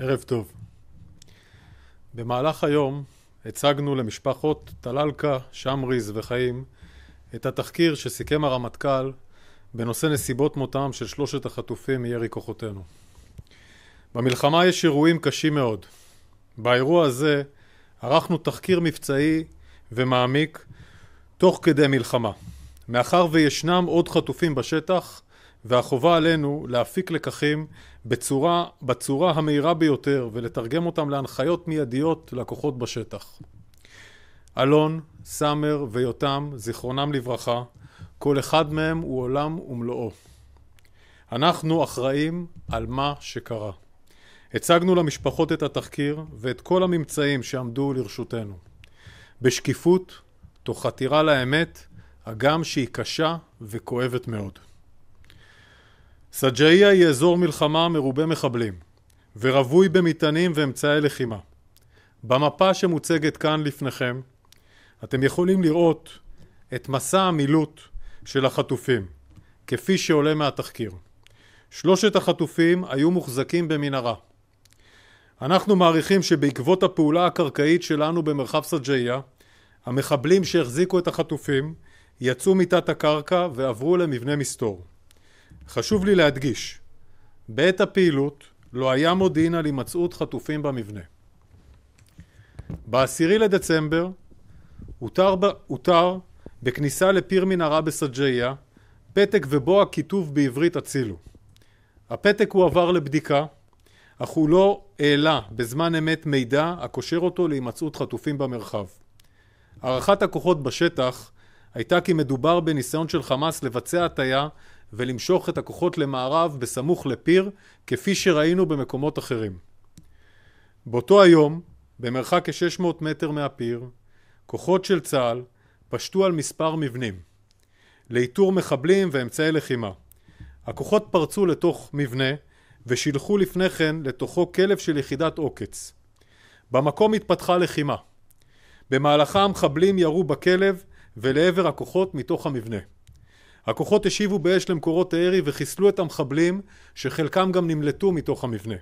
ערב טוב. במהלך היום הצגנו למשפחות טלאלקה, שמריז וחיים את התחקיר שסיכם הרמטכ"ל בנושא נסיבות מותם של שלושת החטופים מירי כוחותינו. במלחמה יש אירועים קשים מאוד. באירוע הזה ערכנו תחקיר מבצעי ומעמיק תוך כדי מלחמה. מאחר וישנם עוד חטופים בשטח והחובה עלינו להפיק לקחים בצורה, בצורה המהירה ביותר ולתרגם אותם להנחיות מיידיות לכוחות בשטח. אלון, סאמר ויותם, זיכרונם לברכה, כל אחד מהם הוא עולם ומלואו. אנחנו אחראים על מה שקרה. הצגנו למשפחות את התחקיר ואת כל הממצאים שעמדו לרשותנו. בשקיפות, תוך חתירה לאמת, הגם שהיא קשה וכואבת מאוד. סג'איה היא אזור מלחמה מרובה מחבלים, ורווי במטענים ואמצעי לחימה. במפה שמוצגת כאן לפניכם, אתם יכולים לראות את מסע המילוט של החטופים, כפי שעולה מהתחקיר. שלושת החטופים היו מוחזקים במנהרה. אנחנו מעריכים שבעקבות הפעולה הקרקעית שלנו במרחב סג'איה, המחבלים שהחזיקו את החטופים יצאו מתת הקרקע ועברו למבנה מסתור. חשוב לי להדגיש, בעת הפעילות לא היה מודיעין על הימצאות חטופים במבנה. ב-10 לדצמבר הותר, ב- הותר בכניסה לפיר מנהרה בסג'עיה פתק ובו הכיתוב בעברית הצילו. הפתק הועבר לבדיקה, אך הוא לא העלה בזמן אמת מידע הקושר אותו להימצאות חטופים במרחב. הערכת הכוחות בשטח הייתה כי מדובר בניסיון של חמאס לבצע הטיה ולמשוך את הכוחות למערב בסמוך לפיר, כפי שראינו במקומות אחרים. באותו היום, במרחק כ-600 מטר מהפיר, כוחות של צה"ל פשטו על מספר מבנים לאיתור מחבלים ואמצעי לחימה. הכוחות פרצו לתוך מבנה ושילחו לפני כן לתוכו כלב של יחידת עוקץ. במקום התפתחה לחימה. במהלכה המחבלים ירו בכלב ולעבר הכוחות מתוך המבנה. הכוחות השיבו באש למקורות הארי וחיסלו את המחבלים שחלקם גם נמלטו מתוך המבנה.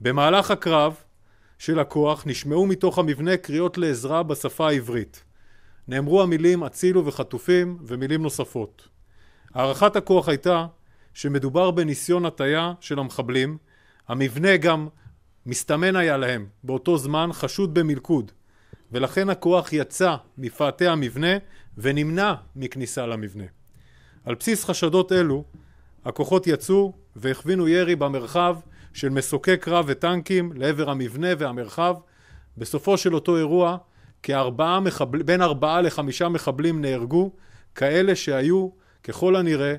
במהלך הקרב של הכוח נשמעו מתוך המבנה קריאות לעזרה בשפה העברית. נאמרו המילים הצילו וחטופים ומילים נוספות. הערכת הכוח הייתה שמדובר בניסיון הטיה של המחבלים. המבנה גם מסתמן היה להם באותו זמן חשוד במלכוד ולכן הכוח יצא מפאתי המבנה ונמנע מכניסה למבנה. על בסיס חשדות אלו, הכוחות יצאו והכווינו ירי במרחב של מסוקי קרב וטנקים לעבר המבנה והמרחב. בסופו של אותו אירוע, כארבעה מחבל... בין ארבעה לחמישה מחבלים נהרגו, כאלה שהיו, ככל הנראה,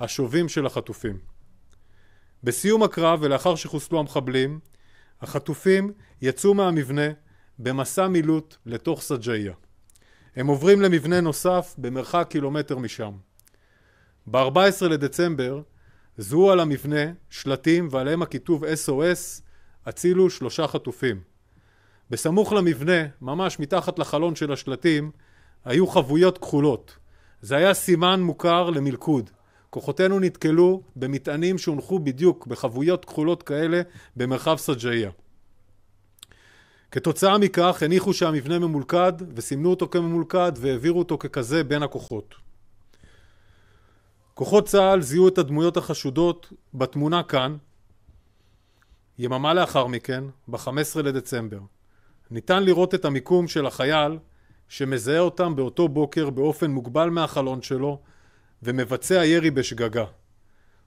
השובים של החטופים. בסיום הקרב ולאחר שחוסלו המחבלים, החטופים יצאו מהמבנה במסע מילוט לתוך סג'איה. הם עוברים למבנה נוסף במרחק קילומטר משם. ב-14 לדצמבר זוהו על המבנה שלטים ועליהם הכיתוב SOS הצילו שלושה חטופים. בסמוך למבנה, ממש מתחת לחלון של השלטים, היו חבויות כחולות. זה היה סימן מוכר למלכוד. כוחותינו נתקלו במטענים שהונחו בדיוק בחבויות כחולות כאלה במרחב סג'איה. כתוצאה מכך הניחו שהמבנה ממולכד וסימנו אותו כממולכד והעבירו אותו ככזה בין הכוחות. כוחות צה"ל זיהו את הדמויות החשודות בתמונה כאן יממה לאחר מכן, ב-15 לדצמבר. ניתן לראות את המיקום של החייל שמזהה אותם באותו בוקר באופן מוגבל מהחלון שלו ומבצע ירי בשגגה.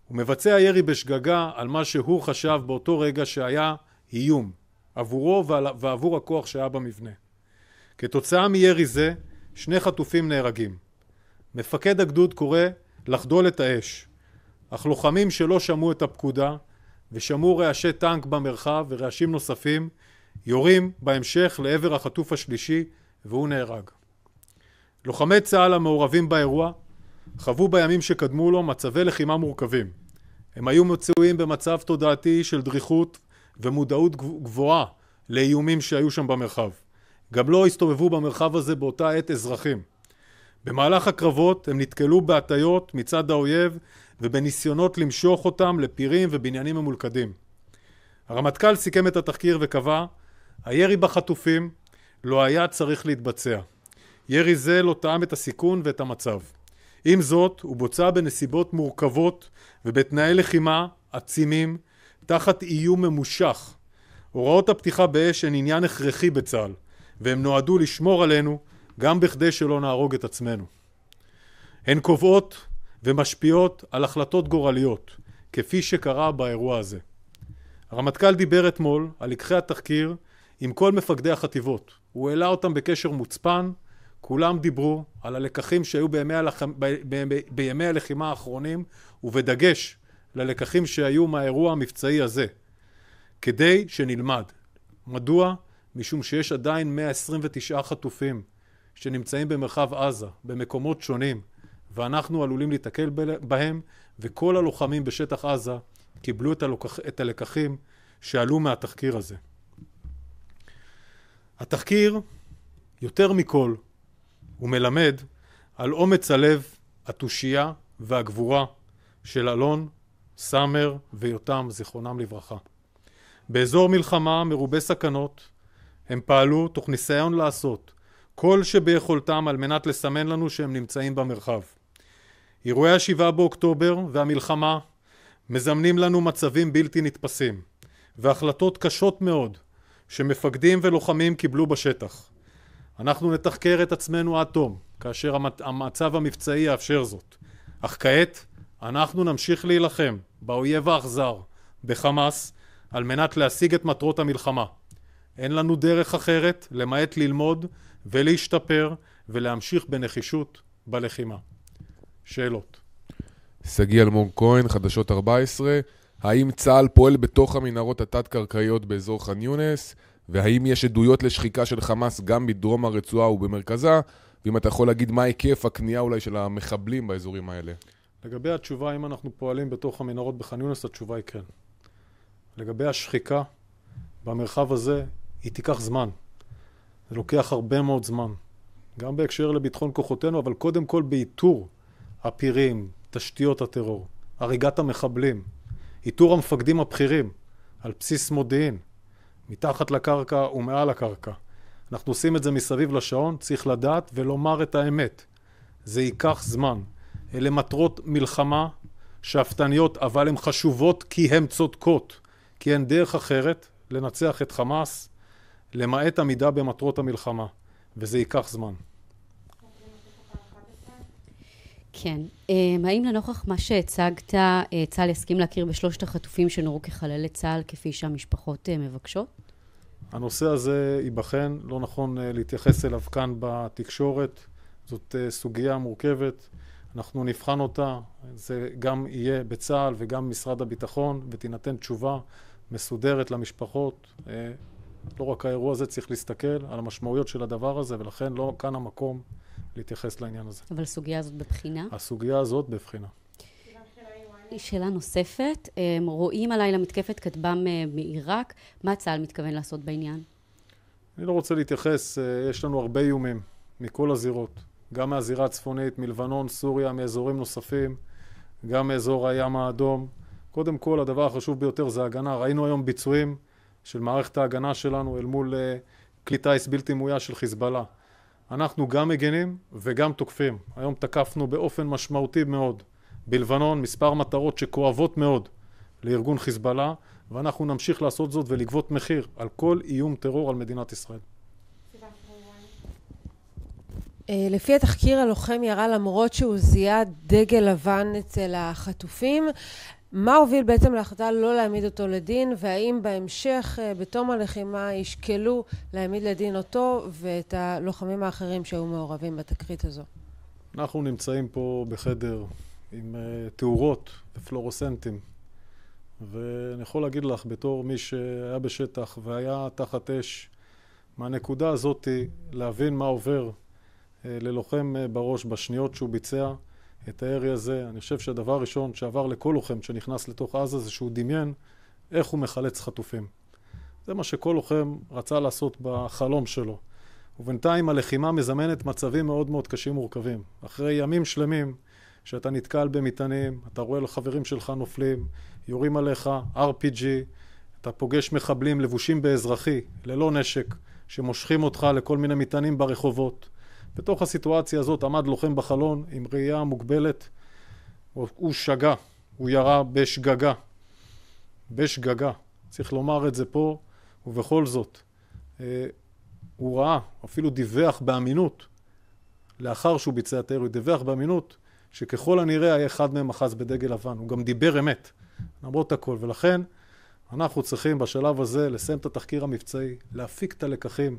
הוא מבצע ירי בשגגה על מה שהוא חשב באותו רגע שהיה איום עבורו ועבור הכוח שהיה במבנה. כתוצאה מירי זה שני חטופים נהרגים. מפקד הגדוד קורא לחדול את האש. אך לוחמים שלא שמעו את הפקודה ושמעו רעשי טנק במרחב ורעשים נוספים יורים בהמשך לעבר החטוף השלישי והוא נהרג. לוחמי צה"ל המעורבים באירוע חוו בימים שקדמו לו מצבי לחימה מורכבים. הם היו מצויים במצב תודעתי של דריכות ומודעות גבוהה לאיומים שהיו שם במרחב. גם לא הסתובבו במרחב הזה באותה עת אזרחים. במהלך הקרבות הם נתקלו בהטיות מצד האויב ובניסיונות למשוך אותם לפירים ובניינים ממולכדים. הרמטכ"ל סיכם את התחקיר וקבע הירי בחטופים לא היה צריך להתבצע. ירי זה לא טעם את הסיכון ואת המצב. עם זאת, הוא בוצע בנסיבות מורכבות ובתנאי לחימה עצימים, תחת איום ממושך. הוראות הפתיחה באש הן עניין הכרחי בצה"ל, והם נועדו לשמור עלינו גם בכדי שלא נהרוג את עצמנו. הן קובעות ומשפיעות על החלטות גורליות, כפי שקרה באירוע הזה. הרמטכ"ל דיבר אתמול על לקחי התחקיר עם כל מפקדי החטיבות. הוא העלה אותם בקשר מוצפן, כולם דיברו על הלקחים שהיו בימי, הלח... ב... ב... ב... בימי הלחימה האחרונים, ובדגש ללקחים שהיו מהאירוע המבצעי הזה, כדי שנלמד. מדוע? משום שיש עדיין 129 חטופים שנמצאים במרחב עזה, במקומות שונים, ואנחנו עלולים להתקל בהם, וכל הלוחמים בשטח עזה קיבלו את, הלוקח, את הלקחים שעלו מהתחקיר הזה. התחקיר, יותר מכל, הוא מלמד על אומץ הלב, התושייה והגבורה של אלון, סאמר ויותם, זיכרונם לברכה. באזור מלחמה מרובה סכנות, הם פעלו תוך ניסיון לעשות כל שביכולתם על מנת לסמן לנו שהם נמצאים במרחב. אירועי השבעה באוקטובר והמלחמה מזמנים לנו מצבים בלתי נתפסים והחלטות קשות מאוד שמפקדים ולוחמים קיבלו בשטח. אנחנו נתחקר את עצמנו עד תום כאשר המצב המבצעי יאפשר זאת. אך כעת אנחנו נמשיך להילחם באויב האכזר, בחמאס, על מנת להשיג את מטרות המלחמה. אין לנו דרך אחרת למעט ללמוד ולהשתפר ולהמשיך בנחישות בלחימה. שאלות. שגיא אלמוג כהן, חדשות 14, האם צה"ל פועל בתוך המנהרות התת-קרקעיות באזור ח'אן יונס? והאם יש עדויות לשחיקה של חמאס גם בדרום הרצועה ובמרכזה? ואם אתה יכול להגיד מה היקף הכניעה אולי של המחבלים באזורים האלה. לגבי התשובה, אם אנחנו פועלים בתוך המנהרות בח'אן יונס, התשובה היא כן. לגבי השחיקה, במרחב הזה היא תיקח זמן. זה לוקח הרבה מאוד זמן. גם בהקשר לביטחון כוחותינו, אבל קודם כל באיתור הפירים, תשתיות הטרור, הריגת המחבלים, איתור המפקדים הבכירים על בסיס מודיעין, מתחת לקרקע ומעל הקרקע. אנחנו עושים את זה מסביב לשעון, צריך לדעת ולומר את האמת. זה ייקח זמן. אלה מטרות מלחמה שאפתניות, אבל הן חשובות כי הן צודקות, כי אין דרך אחרת לנצח את חמאס למעט עמידה במטרות המלחמה, וזה ייקח זמן. כן. אמ, האם לנוכח מה שהצגת, אה, צה"ל יסכים להכיר בשלושת החטופים שנורו כחללי צה"ל כפי שהמשפחות אה, מבקשות? הנושא הזה ייבחן, לא נכון אה, להתייחס אליו כאן בתקשורת. זאת סוגיה מורכבת, אנחנו נבחן אותה, זה גם יהיה בצה"ל וגם משרד הביטחון, ותינתן תשובה מסודרת למשפחות לא רק האירוע הזה, צריך להסתכל על המשמעויות של הדבר הזה, ולכן לא כאן המקום להתייחס לעניין הזה. אבל הסוגיה הזאת בבחינה? הסוגיה הזאת בבחינה. שאלה נוספת, אמ, רואים הלילה מתקפת כטב"ם אה, מעיראק, מה צה"ל מתכוון לעשות בעניין? אני לא רוצה להתייחס, אה, יש לנו הרבה איומים מכל הזירות, גם מהזירה הצפונית, מלבנון, סוריה, מאזורים נוספים, גם מאזור הים האדום. קודם כל, הדבר החשוב ביותר זה הגנה. ראינו היום ביצועים של מערכת ההגנה שלנו אל מול אה, כלי טיס בלתי מאויש של חיזבאללה. אנחנו גם מגנים וגם תוקפים. היום תקפנו באופן משמעותי מאוד בלבנון מספר מטרות שכואבות מאוד לארגון חיזבאללה, ואנחנו נמשיך לעשות זאת ולגבות מחיר על כל איום טרור על מדינת ישראל. אה, לפי התחקיר הלוחם ירה למרות שהוא זיהה דגל לבן אצל החטופים, מה הוביל בעצם להחלטה לא להעמיד אותו לדין, והאם בהמשך, אה, בתום הלחימה, ישקלו להעמיד לדין אותו ואת הלוחמים האחרים שהיו מעורבים בתקרית הזו? אנחנו נמצאים פה בחדר עם אה, תאורות ופלורוסנטים, ואני יכול להגיד לך, בתור מי שהיה בשטח והיה תחת אש, מהנקודה הזאתי להבין מה עובר אה, ללוחם בראש בשניות שהוא ביצע, את הירי הזה. אני חושב שהדבר הראשון שעבר לכל לוחם שנכנס לתוך עזה זה שהוא דמיין איך הוא מחלץ חטופים. זה מה שכל לוחם רצה לעשות בחלום שלו. ובינתיים הלחימה מזמנת מצבים מאוד מאוד קשים ומורכבים. אחרי ימים שלמים שאתה נתקל במטענים, אתה רואה לחברים שלך נופלים, יורים עליך, RPG, אתה פוגש מחבלים לבושים באזרחי, ללא נשק, שמושכים אותך לכל מיני מטענים ברחובות. בתוך הסיטואציה הזאת עמד לוחם בחלון עם ראייה מוגבלת. הוא שגה, הוא ירה בשגגה. בשגגה. צריך לומר את זה פה, ובכל זאת, אה, הוא ראה, אפילו דיווח באמינות, לאחר שהוא ביצע את הירי, דיווח באמינות שככל הנראה היה אחד מהם אחז בדגל לבן. הוא גם דיבר אמת, למרות הכל. ולכן, אנחנו צריכים בשלב הזה לסיים את התחקיר המבצעי, להפיק את הלקחים,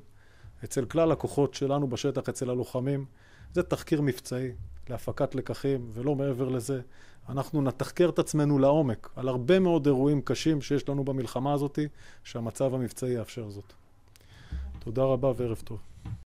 אצל כלל הכוחות שלנו בשטח, אצל הלוחמים. זה תחקיר מבצעי להפקת לקחים ולא מעבר לזה. אנחנו נתחקר את עצמנו לעומק על הרבה מאוד אירועים קשים שיש לנו במלחמה הזאת, שהמצב המבצעי יאפשר זאת. תודה רבה וערב טוב.